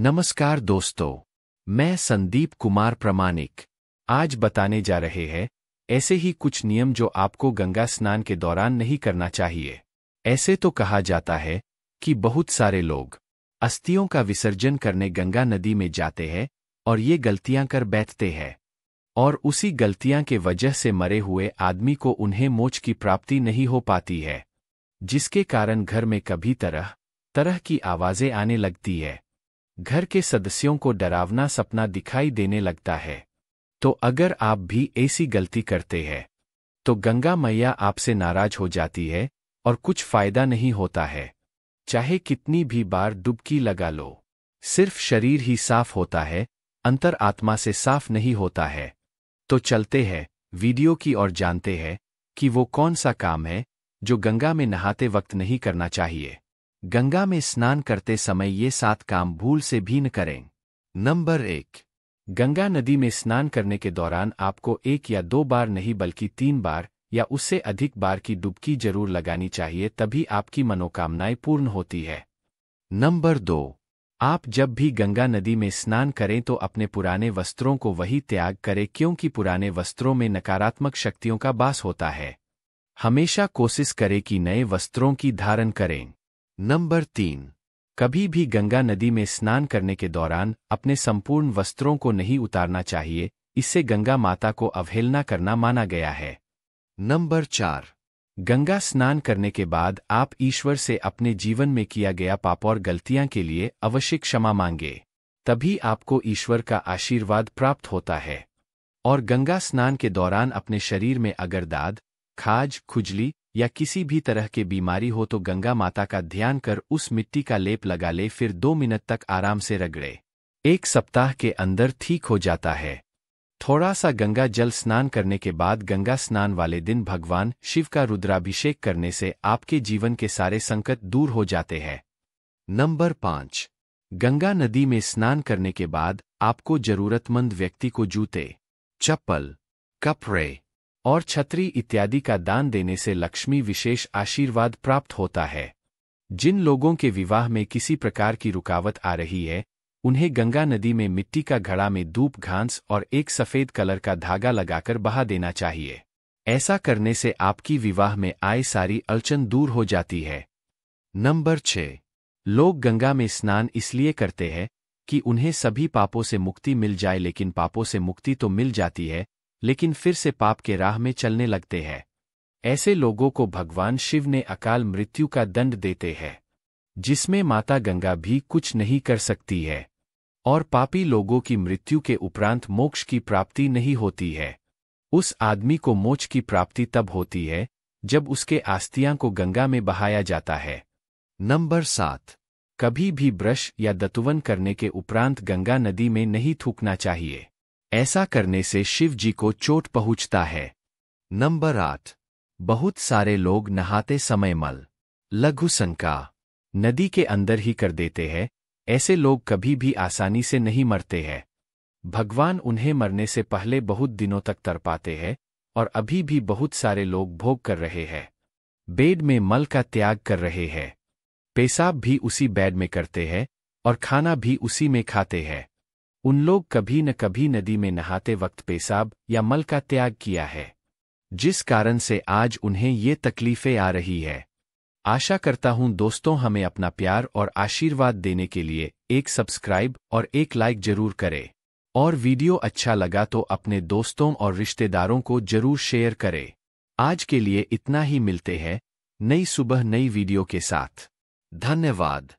नमस्कार दोस्तों मैं संदीप कुमार प्रमाणिक आज बताने जा रहे हैं ऐसे ही कुछ नियम जो आपको गंगा स्नान के दौरान नहीं करना चाहिए ऐसे तो कहा जाता है कि बहुत सारे लोग अस्थियों का विसर्जन करने गंगा नदी में जाते हैं और ये गलतियां कर बैठते हैं और उसी गलतियां के वजह से मरे हुए आदमी को उन्हें मोच की प्राप्ति नहीं हो पाती है जिसके कारण घर में कभी तरह तरह की आवाज़ें आने लगती है घर के सदस्यों को डरावना सपना दिखाई देने लगता है तो अगर आप भी ऐसी गलती करते हैं तो गंगा मैया आपसे नाराज हो जाती है और कुछ फायदा नहीं होता है चाहे कितनी भी बार डुबकी लगा लो सिर्फ शरीर ही साफ होता है अंतर आत्मा से साफ नहीं होता है तो चलते हैं वीडियो की ओर जानते हैं कि वो कौन सा काम है जो गंगा में नहाते वक्त नहीं करना चाहिए गंगा में स्नान करते समय ये सात काम भूल से भी न करें नंबर एक गंगा नदी में स्नान करने के दौरान आपको एक या दो बार नहीं बल्कि तीन बार या उससे अधिक बार की डुबकी जरूर लगानी चाहिए तभी आपकी मनोकामनाएं पूर्ण होती है नंबर दो आप जब भी गंगा नदी में स्नान करें तो अपने पुराने वस्त्रों को वही त्याग करें क्योंकि पुराने वस्त्रों में नकारात्मक शक्तियों का बास होता है हमेशा कोशिश करें कि नए वस्त्रों की धारण करें नंबर तीन कभी भी गंगा नदी में स्नान करने के दौरान अपने संपूर्ण वस्त्रों को नहीं उतारना चाहिए इससे गंगा माता को अवहेलना करना माना गया है नंबर चार गंगा स्नान करने के बाद आप ईश्वर से अपने जीवन में किया गया पाप और गलतियां के लिए अवश्य क्षमा मांगे तभी आपको ईश्वर का आशीर्वाद प्राप्त होता है और गंगा स्नान के दौरान अपने शरीर में अगर दाद खाज खुजली या किसी भी तरह के बीमारी हो तो गंगा माता का ध्यान कर उस मिट्टी का लेप लगा ले फिर दो मिनट तक आराम से रगड़े एक सप्ताह के अंदर ठीक हो जाता है थोड़ा सा गंगा जल स्नान करने के बाद गंगा स्नान वाले दिन भगवान शिव का रुद्राभिषेक करने से आपके जीवन के सारे संकट दूर हो जाते हैं नंबर पांच गंगा नदी में स्नान करने के बाद आपको जरूरतमंद व्यक्ति को जूते चप्पल कपड़े और छतरी इत्यादि का दान देने से लक्ष्मी विशेष आशीर्वाद प्राप्त होता है जिन लोगों के विवाह में किसी प्रकार की रुकावट आ रही है उन्हें गंगा नदी में मिट्टी का घड़ा में धूप घास और एक सफ़ेद कलर का धागा लगाकर बहा देना चाहिए ऐसा करने से आपकी विवाह में आए सारी अड़चन दूर हो जाती है नंबर छः लोग गंगा में स्नान इसलिए करते हैं कि उन्हें सभी पापों से मुक्ति मिल जाए लेकिन पापों से मुक्ति तो मिल जाती है लेकिन फिर से पाप के राह में चलने लगते हैं ऐसे लोगों को भगवान शिव ने अकाल मृत्यु का दंड देते हैं जिसमें माता गंगा भी कुछ नहीं कर सकती है और पापी लोगों की मृत्यु के उपरांत मोक्ष की प्राप्ति नहीं होती है उस आदमी को मोक्ष की प्राप्ति तब होती है जब उसके आस्तियां को गंगा में बहाया जाता है नंबर सात कभी भी ब्रश या दतुवन करने के उपरांत गंगा नदी में नहीं थूकना चाहिए ऐसा करने से शिव जी को चोट पहुंचता है नंबर आठ बहुत सारे लोग नहाते समय मल लघु संका नदी के अंदर ही कर देते हैं ऐसे लोग कभी भी आसानी से नहीं मरते हैं भगवान उन्हें मरने से पहले बहुत दिनों तक तरपाते हैं और अभी भी बहुत सारे लोग भोग कर रहे हैं बेड में मल का त्याग कर रहे हैं पेशाब भी उसी बेड में करते हैं और खाना भी उसी में खाते हैं उन लोग कभी न कभी नदी में नहाते वक्त पेशाब या मल का त्याग किया है जिस कारण से आज उन्हें ये तकलीफें आ रही है आशा करता हूं दोस्तों हमें अपना प्यार और आशीर्वाद देने के लिए एक सब्सक्राइब और एक लाइक जरूर करें और वीडियो अच्छा लगा तो अपने दोस्तों और रिश्तेदारों को जरूर शेयर करें आज के लिए इतना ही मिलते हैं नई सुबह नई वीडियो के साथ धन्यवाद